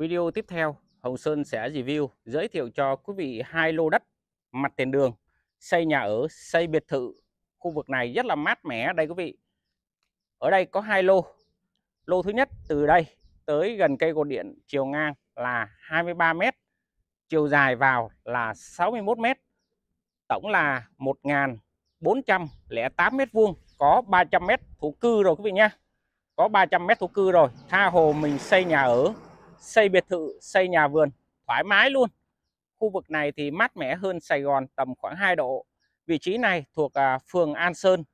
Video tiếp theo, Hồng Sơn sẽ review giới thiệu cho quý vị hai lô đất mặt tiền đường xây nhà ở, xây biệt thự. Khu vực này rất là mát mẻ đây quý vị. Ở đây có hai lô. Lô thứ nhất từ đây tới gần cây cột điện chiều ngang là 23 m, chiều dài vào là 61 m. Tổng là 1408 m vuông, có 300 m thổ cư rồi quý vị nhá. Có 300 m thổ cư rồi, tha hồ mình xây nhà ở xây biệt thự, xây nhà vườn thoải mái luôn. Khu vực này thì mát mẻ hơn Sài Gòn tầm khoảng 2 độ. Vị trí này thuộc à, phường An Sơn,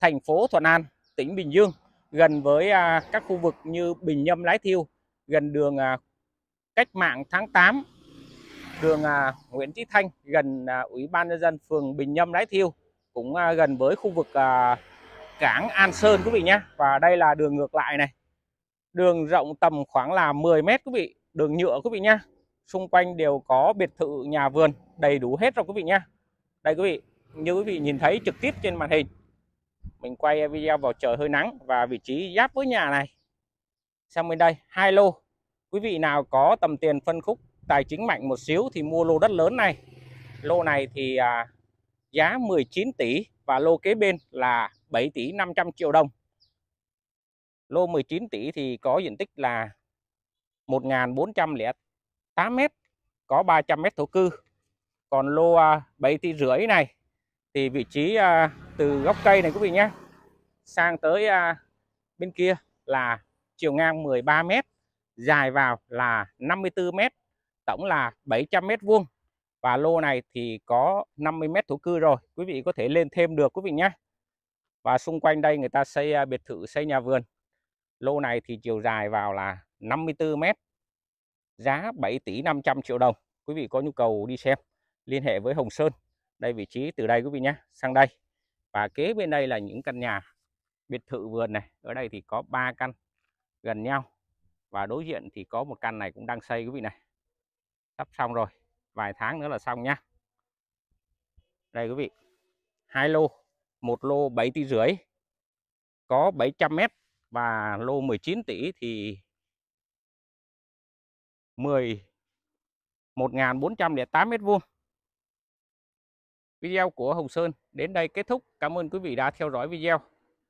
thành phố Thuận An, tỉnh Bình Dương, gần với à, các khu vực như Bình Nhâm Lái Thiêu, gần đường à, Cách mạng tháng 8, đường Nguyễn Trí Thanh, gần Ủy ban nhân dân phường Bình Nhâm Lái Thiêu, cũng gần với khu vực cảng An Sơn quý vị nhé. Và đây là đường ngược lại này, Đường rộng tầm khoảng là 10 mét quý vị, đường nhựa quý vị nhá. Xung quanh đều có biệt thự, nhà vườn đầy đủ hết rồi quý vị nhá. Đây quý vị, như quý vị nhìn thấy trực tiếp trên màn hình. Mình quay video vào trời hơi nắng và vị trí giáp với nhà này. Sang bên đây, hai lô. Quý vị nào có tầm tiền phân khúc tài chính mạnh một xíu thì mua lô đất lớn này. Lô này thì à, giá 19 tỷ và lô kế bên là 7 tỷ 500 triệu đồng. Lô 19 tỷ thì có diện tích là 1.408 mét, có 300 mét thổ cư. Còn lô 7 à, tỷ rưỡi này thì vị trí à, từ gốc cây này quý vị nhé, sang tới à, bên kia là chiều ngang 13 mét, dài vào là 54 mét, tổng là 700 mét vuông. Và lô này thì có 50 mét thổ cư rồi, quý vị có thể lên thêm được quý vị nhé. Và xung quanh đây người ta xây biệt thự, xây nhà vườn. Lô này thì chiều dài vào là 54 mét, Giá 7 tỷ 500 triệu đồng. Quý vị có nhu cầu đi xem liên hệ với Hồng Sơn. Đây vị trí từ đây quý vị nhé, sang đây. Và kế bên đây là những căn nhà biệt thự vườn này. Ở đây thì có 3 căn gần nhau. Và đối diện thì có một căn này cũng đang xây quý vị này. Sắp xong rồi. Vài tháng nữa là xong nhá. Đây quý vị. hai lô, một lô 7 tỷ rưỡi. Có 700 mét và lô 19 tỷ thì 10 1.408 m2. Video của Hồng Sơn đến đây kết thúc. Cảm ơn quý vị đã theo dõi video.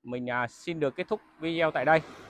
Mình à, xin được kết thúc video tại đây.